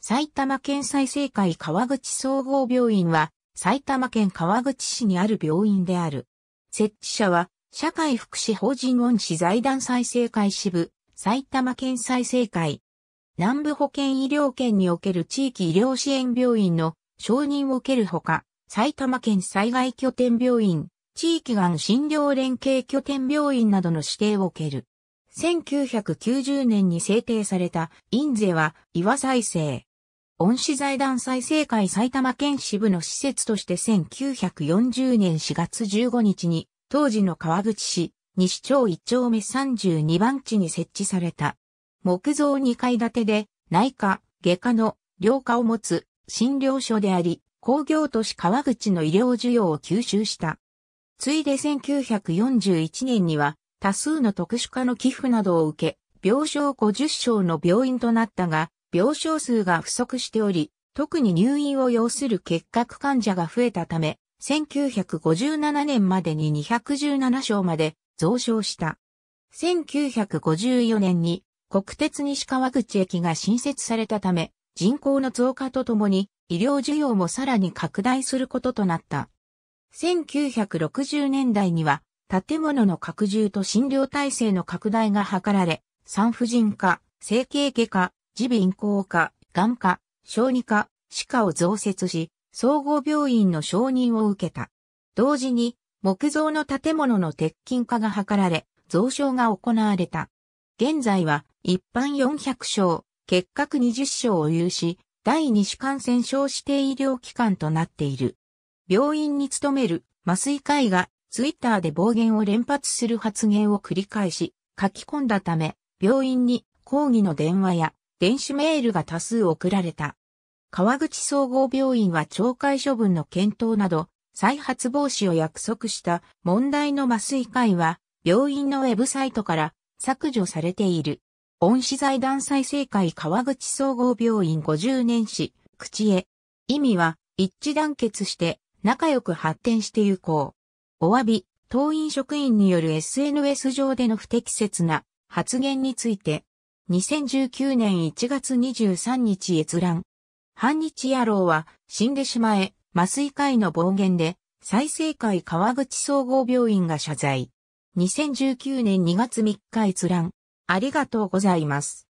埼玉県再生会川口総合病院は、埼玉県川口市にある病院である。設置者は、社会福祉法人恩師財団再生会支部、埼玉県再生会。南部保健医療圏における地域医療支援病院の承認を受けるほか、埼玉県災害拠点病院、地域がん診療連携拠点病院などの指定を受ける。1990年に制定された印税は岩再生。恩師財団再生会埼玉県支部の施設として1940年4月15日に、当時の川口市、西町1丁目32番地に設置された。木造2階建てで、内科、外科の、両科を持つ、診療所であり、工業都市川口の医療需要を吸収した。ついで1941年には、多数の特殊化の寄付などを受け、病床50床の病院となったが、病床数が不足しており、特に入院を要する結核患者が増えたため、1957年までに217床まで増床した。1954年に国鉄西川口駅が新設されたため、人口の増加とともに医療需要もさらに拡大することとなった。1960年代には建物の拡充と診療体制の拡大が図られ、産婦人科、整形外科、耳鼻咽喉科、眼科、小児科、歯科を増設し、総合病院の承認を受けた。同時に、木造の建物の鉄筋化が図られ、増床が行われた。現在は、一般400床、結核20床を有し、第2種感染症指定医療機関となっている。病院に勤める麻酔科医がツイッターで暴言を連発する発言を繰り返し書き込んだため、病院に抗議の電話や電子メールが多数送られた。川口総合病院は懲戒処分の検討など、再発防止を約束した問題の麻酔科医は、病院のウェブサイトから削除されている。恩師財団再生会川口総合病院50年史、口へ。意味は、一致団結して仲良く発展してゆこう。お詫び、党員職員による SNS 上での不適切な発言について、2019年1月23日閲覧。半日野郎は死んでしまえ、麻酔科医の暴言で、再生会川口総合病院が謝罪。2019年2月3日閲覧。ありがとうございます。